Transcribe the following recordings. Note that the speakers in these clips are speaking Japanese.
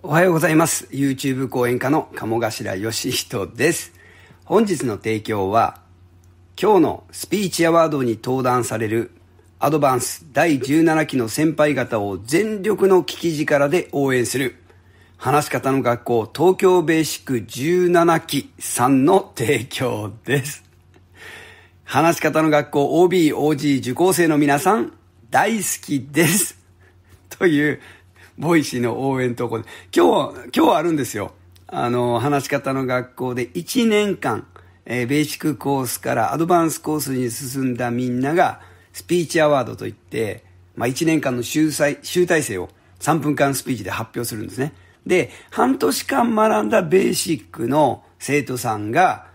おはようございます。YouTube 講演家の鴨頭義人です。本日の提供は、今日のスピーチアワードに登壇されるアドバンス第17期の先輩方を全力の聞き力で応援する、話し方の学校東京ベーシック17期さんの提供です。話し方の学校 OB、OG 受講生の皆さん、大好きです。というボイシーの応援投稿で、今日、今日あるんですよ。あの、話し方の学校で1年間、えー、ベーシックコースからアドバンスコースに進んだみんなが、スピーチアワードといって、まあ、1年間の集大集大成を3分間スピーチで発表するんですね。で、半年間学んだベーシックの生徒さんが、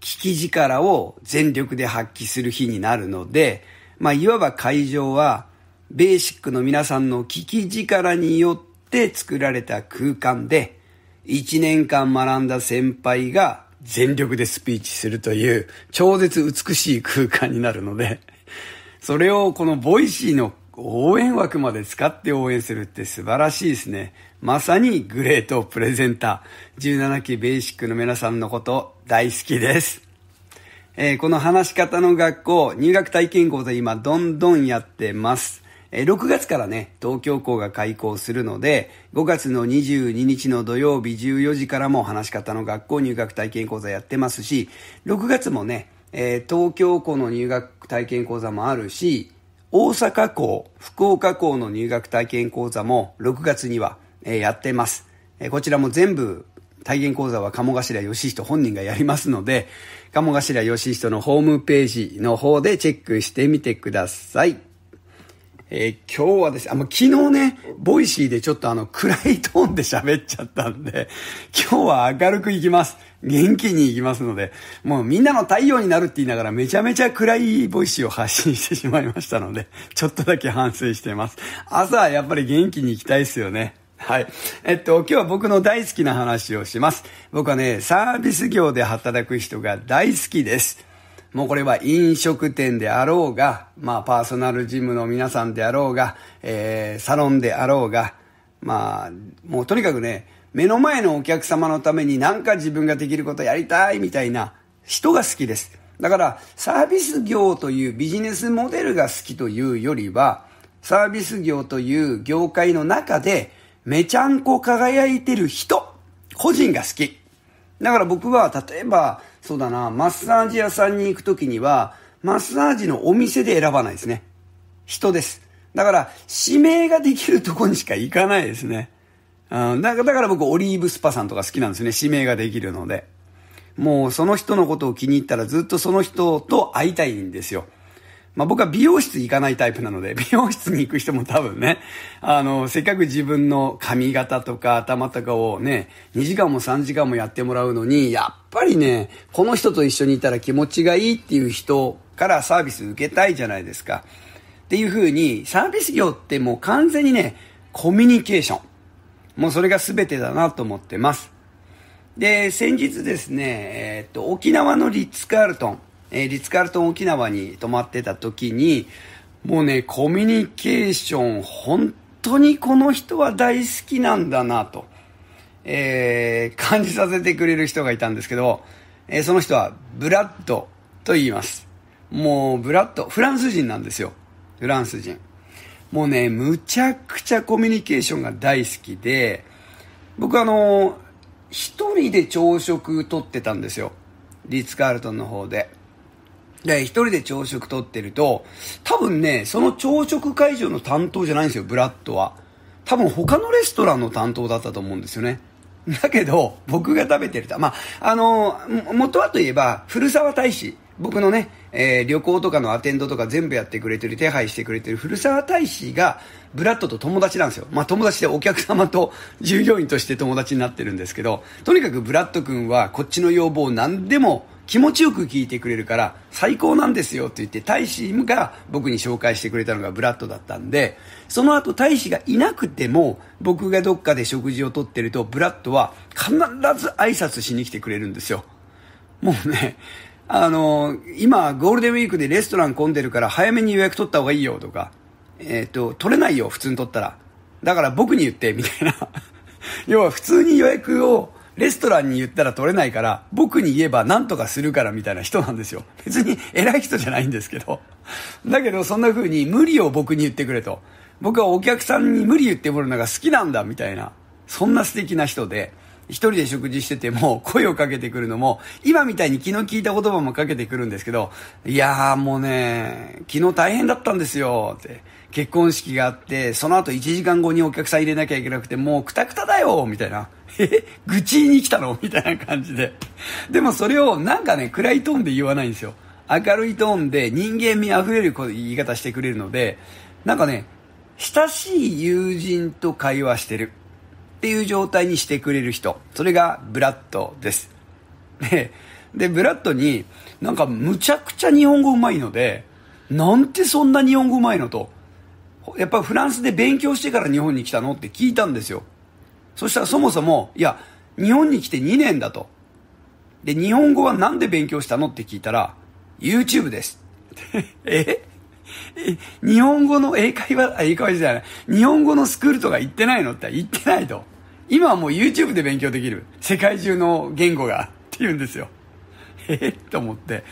聞き力を全力で発揮する日になるので、まあ、いわば会場は、ベーシックの皆さんの聞き力によって作られた空間で、1年間学んだ先輩が全力でスピーチするという超絶美しい空間になるので、それをこのボイシーの応援枠まで使って応援するって素晴らしいですね。まさにグレートプレゼンター。17期ベーシックの皆さんのこと大好きです。えー、この話し方の学校、入学体験講座今どんどんやってます。え6月からね、東京港が開校するので、5月の22日の土曜日14時からも話し方の学校入学体験講座やってますし、6月もね、えー、東京校の入学体験講座もあるし、大阪校、福岡校の入学体験講座も6月には、えー、やってます。えー、こちらも全部体験講座は鴨頭義人本人がやりますので、鴨頭義人のホームページの方でチェックしてみてください。えー、今日はですね、あ、の、昨日ね、ボイシーでちょっとあの、暗いトーンで喋っちゃったんで、今日は明るくいきます。元気に行きますので、もうみんなの太陽になるって言いながらめちゃめちゃ暗いボイシーを発信してしまいましたので、ちょっとだけ反省しています。朝はやっぱり元気に行きたいですよね。はい。えっと、今日は僕の大好きな話をします。僕はね、サービス業で働く人が大好きです。もうこれは飲食店であろうが、まあパーソナルジムの皆さんであろうが、えー、サロンであろうが、まあ、もうとにかくね、目の前のお客様のために何か自分ができることやりたいみたいな人が好きです。だからサービス業というビジネスモデルが好きというよりは、サービス業という業界の中でめちゃんこ輝いてる人、個人が好き。だから僕は、例えば、そうだな、マッサージ屋さんに行くときには、マッサージのお店で選ばないですね。人です。だから、指名ができるとこにしか行かないですね。うん、だから僕、オリーブスパさんとか好きなんですね。指名ができるので。もう、その人のことを気に入ったらずっとその人と会いたいんですよ。まあ僕は美容室行かないタイプなので、美容室に行く人も多分ね、あの、せっかく自分の髪型とか頭とかをね、2時間も3時間もやってもらうのに、やっぱりね、この人と一緒にいたら気持ちがいいっていう人からサービス受けたいじゃないですか。っていう風に、サービス業ってもう完全にね、コミュニケーション。もうそれが全てだなと思ってます。で、先日ですね、えー、っと、沖縄のリッツ・カールトン。えー、リッツカルトン沖縄に泊まってた時に、もうね、コミュニケーション、本当にこの人は大好きなんだなと、えー、感じさせてくれる人がいたんですけど、えー、その人はブラッドと言います。もう、ブラッド、フランス人なんですよ。フランス人。もうね、むちゃくちゃコミュニケーションが大好きで、僕あの、1人で朝食とってたんですよ。リッツ・カールトンの方で。で、一人で朝食とってると、多分ね、その朝食会場の担当じゃないんですよ、ブラッドは。多分他のレストランの担当だったと思うんですよね。だけど、僕が食べてると、まあ、あの、元はといえば、古沢大使。僕のね、えー、旅行とかのアテンドとか全部やってくれてる、手配してくれてる古沢大使が、ブラッドと友達なんですよ。まあ、友達でお客様と従業員として友達になってるんですけど、とにかくブラッド君はこっちの要望を何でも気持ちよく聞いてくれるから最高なんですよって言って大使が僕に紹介してくれたのがブラッドだったんでその後大使がいなくても僕がどっかで食事をとってるとブラッドは必ず挨拶しに来てくれるんですよもうねあの今ゴールデンウィークでレストラン混んでるから早めに予約取った方がいいよとかえっ、ー、と取れないよ普通に取ったらだから僕に言ってみたいな 要は普通に予約をレストランに言ったら取れないから、僕に言えば何とかするからみたいな人なんですよ。別に偉い人じゃないんですけど。だけどそんな風に無理を僕に言ってくれと。僕はお客さんに無理言ってもらうのが好きなんだみたいな。そんな素敵な人で。一人で食事してても声をかけてくるのも、今みたいに昨日聞いた言葉もかけてくるんですけど、いやーもうね、昨日大変だったんですよって。結婚式があって、その後1時間後にお客さん入れなきゃいけなくて、もうくたくただよみたいな。え愚痴に来たの みたいな感じで。でもそれをなんかね、暗いトーンで言わないんですよ。明るいトーンで人間味あふれる言い方してくれるので、なんかね、親しい友人と会話してるっていう状態にしてくれる人。それがブラッドです。で、でブラッドになんかむちゃくちゃ日本語うまいので、なんてそんな日本語うまいのと。やっぱフランスで勉強してから日本に来たのって聞いたんですよ。そしたらそもそも、いや、日本に来て2年だと。で、日本語はなんで勉強したのって聞いたら、YouTube です。え日本語の英会話、英会話じゃない。日本語のスクールとか行ってないのって言ってないと。今はもう YouTube で勉強できる。世界中の言語が。って言うんですよ。えと思って。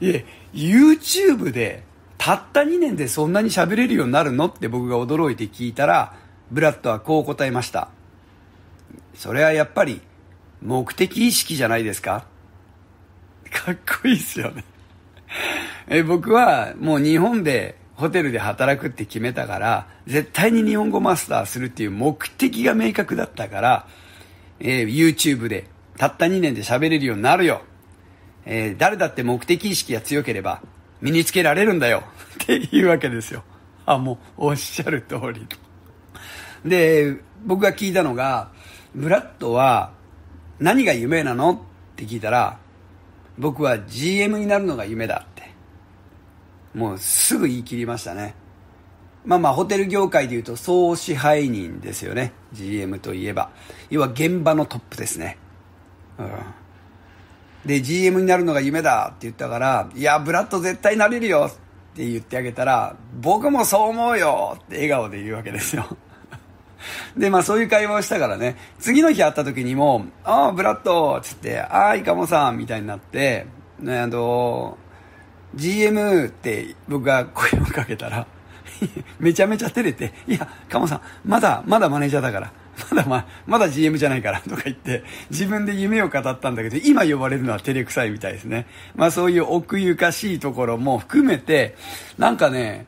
いえ、YouTube でたった2年でそんなに喋れるようになるのって僕が驚いて聞いたら、ブラッドはこう答えました。それはやっぱり目的意識じゃないですかかっこいいっすよねえ。僕はもう日本でホテルで働くって決めたから、絶対に日本語マスターするっていう目的が明確だったから、えー、YouTube でたった2年で喋れるようになるよ。えー、誰だって目的意識が強ければ身につけられるんだよ っていうわけですよ。あ、もうおっしゃる通り。で、僕が聞いたのが、ブラッドは何が夢なのって聞いたら、僕は GM になるのが夢だって。もうすぐ言い切りましたね。まあまあ、ホテル業界で言うと総支配人ですよね。GM といえば。要は現場のトップですね。うん。で、GM になるのが夢だって言ったから、いや、ブラッド絶対なれるよって言ってあげたら、僕もそう思うよって笑顔で言うわけですよ。で、まあそういう会話をしたからね、次の日会った時にも、ああ、ブラッドつって、ああ、イカモさんみたいになって、ね、あの、GM って僕が声をかけたら、めちゃめちゃ照れて、いや、カモさん、まだ、まだマネージャーだから、まだま、まだ GM じゃないからとか言って、自分で夢を語ったんだけど、今呼ばれるのは照れくさいみたいですね。まあそういう奥ゆかしいところも含めて、なんかね、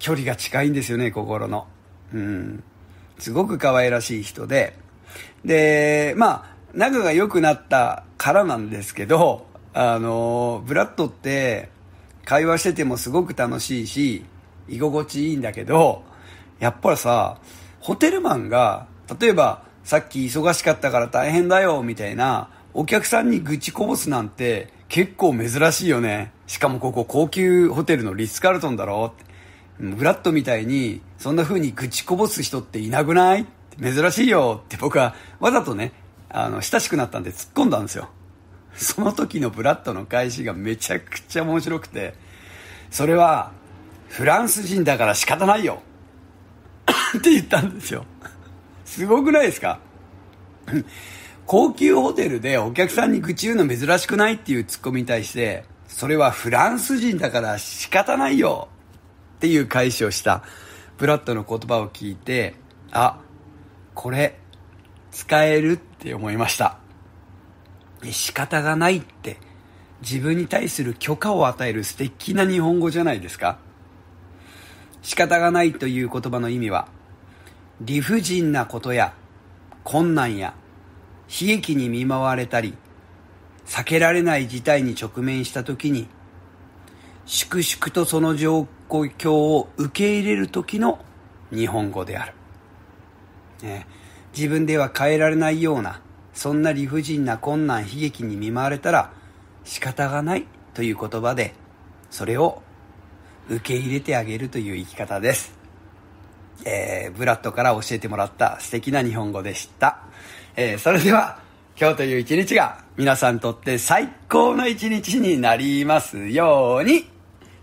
距離が近いんですよね、心の。うん。すごく可愛らしい人で、で、まあ、仲が良くなったからなんですけど、あの、ブラッドって会話しててもすごく楽しいし、居心地いいんだけど、やっぱりさ、ホテルマンが、例えば、さっき忙しかったから大変だよ、みたいな、お客さんに愚痴こぼすなんて結構珍しいよね。しかもここ高級ホテルのリッツ・カルトンだろって。ブラッドみたいに、そんな風に愚痴こぼす人っていなくない珍しいよって僕はわざとね、あの、親しくなったんで突っ込んだんですよ。その時のブラッドの返しがめちゃくちゃ面白くて、それは、フランス人だから仕方ないよ って言ったんですよ。すごくないですか高級ホテルでお客さんに愚痴言うの珍しくないっていうツッコミに対して、それはフランス人だから仕方ないよっていう返しをした。ブラッドの言葉を聞いて、あ、これ、使えるって思いました。仕方がないって、自分に対する許可を与える素敵な日本語じゃないですか。仕方がないという言葉の意味は、理不尽なことや困難や悲劇に見舞われたり、避けられない事態に直面した時に、粛々とその状国教を受け入れる時の日本語である。ね、自分では変えられないような、そんな理不尽な困難悲劇に見舞われたら仕方がないという言葉で、それを受け入れてあげるという生き方です。えー、ブラッドから教えてもらった素敵な日本語でした。えー、それでは、今日という一日が皆さんにとって最高の一日になりますように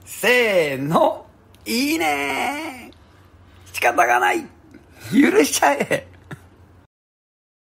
せーの、いいね仕方がない許しちゃえ